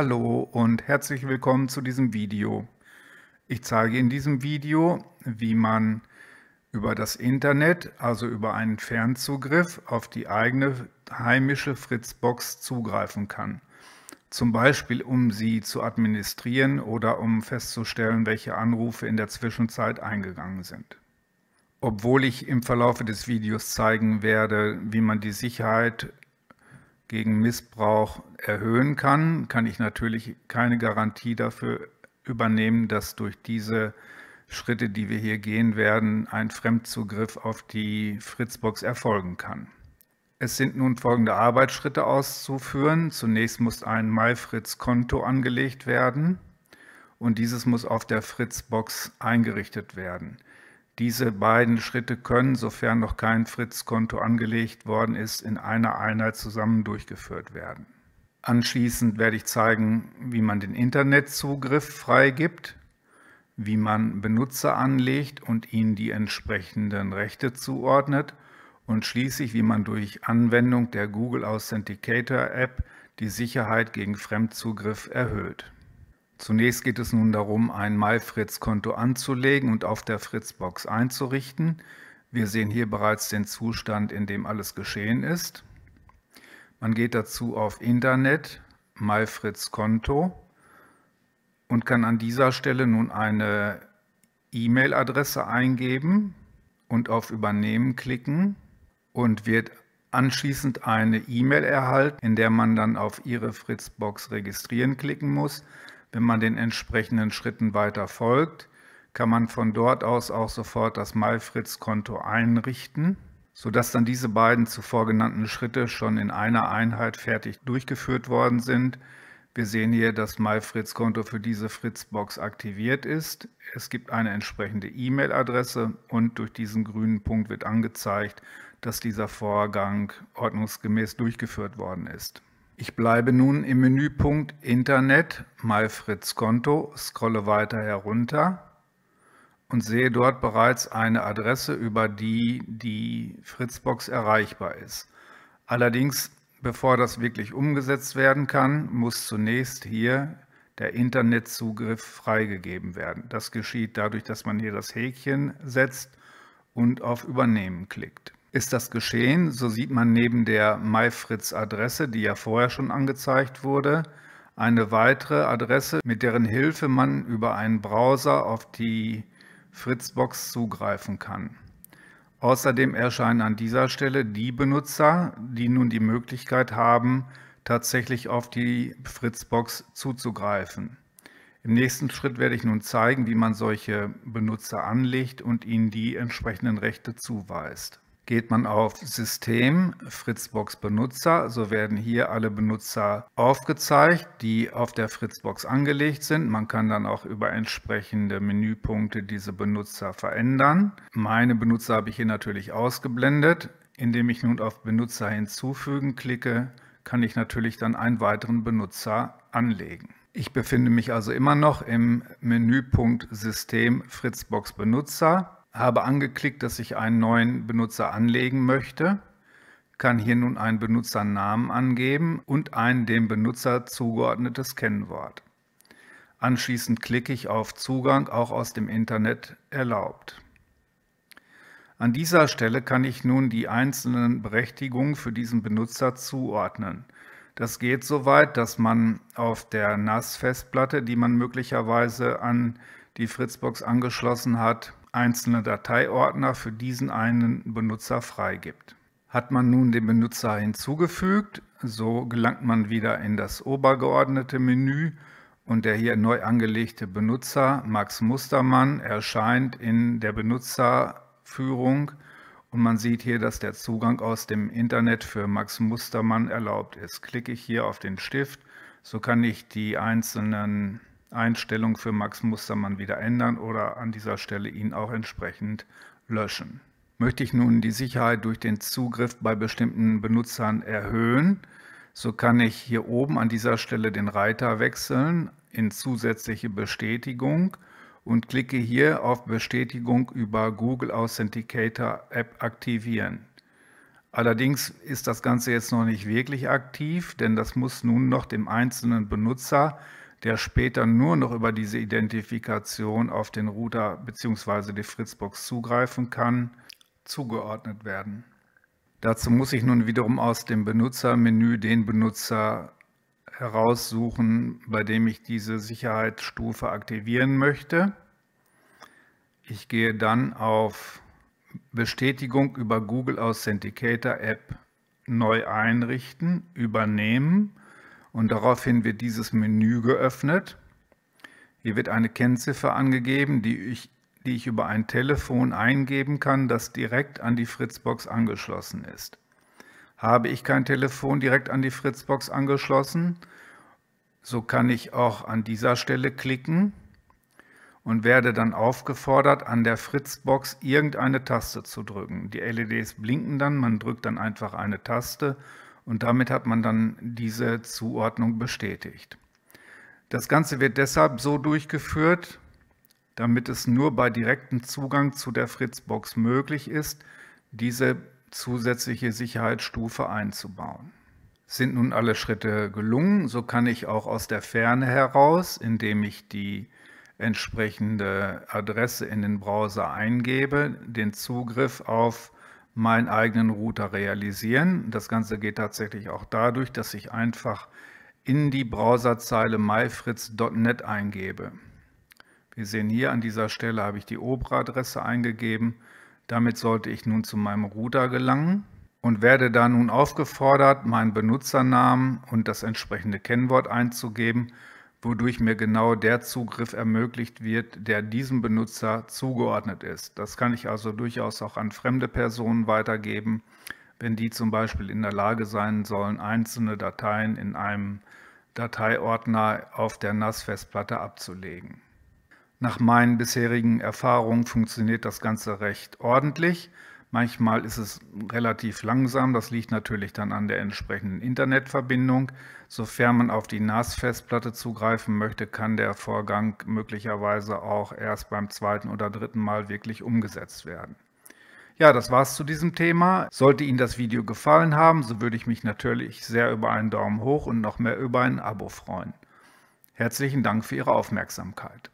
Hallo und herzlich willkommen zu diesem Video. Ich zeige in diesem Video, wie man über das Internet, also über einen Fernzugriff, auf die eigene heimische Fritzbox zugreifen kann. Zum Beispiel, um sie zu administrieren oder um festzustellen, welche Anrufe in der Zwischenzeit eingegangen sind. Obwohl ich im Verlauf des Videos zeigen werde, wie man die Sicherheit gegen Missbrauch erhöhen kann, kann ich natürlich keine Garantie dafür übernehmen, dass durch diese Schritte, die wir hier gehen werden, ein Fremdzugriff auf die Fritzbox erfolgen kann. Es sind nun folgende Arbeitsschritte auszuführen. Zunächst muss ein MyFritz-Konto angelegt werden und dieses muss auf der Fritzbox eingerichtet werden. Diese beiden Schritte können, sofern noch kein Fritz-Konto angelegt worden ist, in einer Einheit zusammen durchgeführt werden. Anschließend werde ich zeigen, wie man den Internetzugriff freigibt, wie man Benutzer anlegt und ihnen die entsprechenden Rechte zuordnet und schließlich, wie man durch Anwendung der Google Authenticator App die Sicherheit gegen Fremdzugriff erhöht. Zunächst geht es nun darum, ein MyFritz-Konto anzulegen und auf der Fritzbox einzurichten. Wir sehen hier bereits den Zustand, in dem alles geschehen ist. Man geht dazu auf Internet, MyFritz-Konto und kann an dieser Stelle nun eine E-Mail-Adresse eingeben und auf Übernehmen klicken und wird anschließend eine E-Mail erhalten, in der man dann auf Ihre Fritzbox registrieren klicken muss. Wenn man den entsprechenden Schritten weiter folgt, kann man von dort aus auch sofort das Malfritz-Konto einrichten, sodass dann diese beiden zuvor genannten Schritte schon in einer Einheit fertig durchgeführt worden sind. Wir sehen hier, dass MyFritz-Konto für diese Fritzbox aktiviert ist. Es gibt eine entsprechende E-Mail-Adresse und durch diesen grünen Punkt wird angezeigt, dass dieser Vorgang ordnungsgemäß durchgeführt worden ist. Ich bleibe nun im Menüpunkt Internet, Malfreds Konto, scrolle weiter herunter und sehe dort bereits eine Adresse, über die die Fritzbox erreichbar ist. Allerdings, bevor das wirklich umgesetzt werden kann, muss zunächst hier der Internetzugriff freigegeben werden. Das geschieht dadurch, dass man hier das Häkchen setzt und auf Übernehmen klickt. Ist das geschehen? So sieht man neben der Maifritz-Adresse, die ja vorher schon angezeigt wurde, eine weitere Adresse, mit deren Hilfe man über einen Browser auf die Fritzbox zugreifen kann. Außerdem erscheinen an dieser Stelle die Benutzer, die nun die Möglichkeit haben, tatsächlich auf die Fritzbox zuzugreifen. Im nächsten Schritt werde ich nun zeigen, wie man solche Benutzer anlegt und ihnen die entsprechenden Rechte zuweist. Geht man auf System, Fritzbox Benutzer, so werden hier alle Benutzer aufgezeigt, die auf der Fritzbox angelegt sind. Man kann dann auch über entsprechende Menüpunkte diese Benutzer verändern. Meine Benutzer habe ich hier natürlich ausgeblendet. Indem ich nun auf Benutzer hinzufügen klicke, kann ich natürlich dann einen weiteren Benutzer anlegen. Ich befinde mich also immer noch im Menüpunkt System Fritzbox Benutzer habe angeklickt, dass ich einen neuen Benutzer anlegen möchte, kann hier nun einen Benutzernamen angeben und ein dem Benutzer zugeordnetes Kennwort. Anschließend klicke ich auf Zugang auch aus dem Internet erlaubt. An dieser Stelle kann ich nun die einzelnen Berechtigungen für diesen Benutzer zuordnen. Das geht so weit, dass man auf der NAS-Festplatte, die man möglicherweise an die Fritzbox angeschlossen hat, einzelne Dateiordner für diesen einen Benutzer freigibt. Hat man nun den Benutzer hinzugefügt, so gelangt man wieder in das obergeordnete Menü und der hier neu angelegte Benutzer Max Mustermann erscheint in der Benutzerführung und man sieht hier, dass der Zugang aus dem Internet für Max Mustermann erlaubt ist. Klicke ich hier auf den Stift, so kann ich die einzelnen Einstellung für Max Mustermann wieder ändern oder an dieser Stelle ihn auch entsprechend löschen. Möchte ich nun die Sicherheit durch den Zugriff bei bestimmten Benutzern erhöhen, so kann ich hier oben an dieser Stelle den Reiter wechseln in zusätzliche Bestätigung und klicke hier auf Bestätigung über Google Authenticator App aktivieren. Allerdings ist das Ganze jetzt noch nicht wirklich aktiv, denn das muss nun noch dem einzelnen Benutzer der später nur noch über diese Identifikation auf den Router bzw. die Fritzbox zugreifen kann, zugeordnet werden. Dazu muss ich nun wiederum aus dem Benutzermenü den Benutzer heraussuchen, bei dem ich diese Sicherheitsstufe aktivieren möchte. Ich gehe dann auf Bestätigung über Google Authenticator App neu einrichten, übernehmen und daraufhin wird dieses Menü geöffnet. Hier wird eine Kennziffer angegeben, die ich, die ich über ein Telefon eingeben kann, das direkt an die Fritzbox angeschlossen ist. Habe ich kein Telefon direkt an die Fritzbox angeschlossen, so kann ich auch an dieser Stelle klicken und werde dann aufgefordert, an der Fritzbox irgendeine Taste zu drücken. Die LEDs blinken dann, man drückt dann einfach eine Taste und damit hat man dann diese Zuordnung bestätigt. Das Ganze wird deshalb so durchgeführt, damit es nur bei direktem Zugang zu der Fritzbox möglich ist, diese zusätzliche Sicherheitsstufe einzubauen. Sind nun alle Schritte gelungen, so kann ich auch aus der Ferne heraus, indem ich die entsprechende Adresse in den Browser eingebe, den Zugriff auf meinen eigenen Router realisieren. Das Ganze geht tatsächlich auch dadurch, dass ich einfach in die Browserzeile myfritz.net eingebe. Wir sehen hier an dieser Stelle habe ich die Opera-Adresse eingegeben. Damit sollte ich nun zu meinem Router gelangen und werde da nun aufgefordert, meinen Benutzernamen und das entsprechende Kennwort einzugeben wodurch mir genau der Zugriff ermöglicht wird, der diesem Benutzer zugeordnet ist. Das kann ich also durchaus auch an fremde Personen weitergeben, wenn die zum Beispiel in der Lage sein sollen, einzelne Dateien in einem Dateiordner auf der NAS-Festplatte abzulegen. Nach meinen bisherigen Erfahrungen funktioniert das Ganze recht ordentlich. Manchmal ist es relativ langsam, das liegt natürlich dann an der entsprechenden Internetverbindung. Sofern man auf die NAS-Festplatte zugreifen möchte, kann der Vorgang möglicherweise auch erst beim zweiten oder dritten Mal wirklich umgesetzt werden. Ja, das war's zu diesem Thema. Sollte Ihnen das Video gefallen haben, so würde ich mich natürlich sehr über einen Daumen hoch und noch mehr über ein Abo freuen. Herzlichen Dank für Ihre Aufmerksamkeit.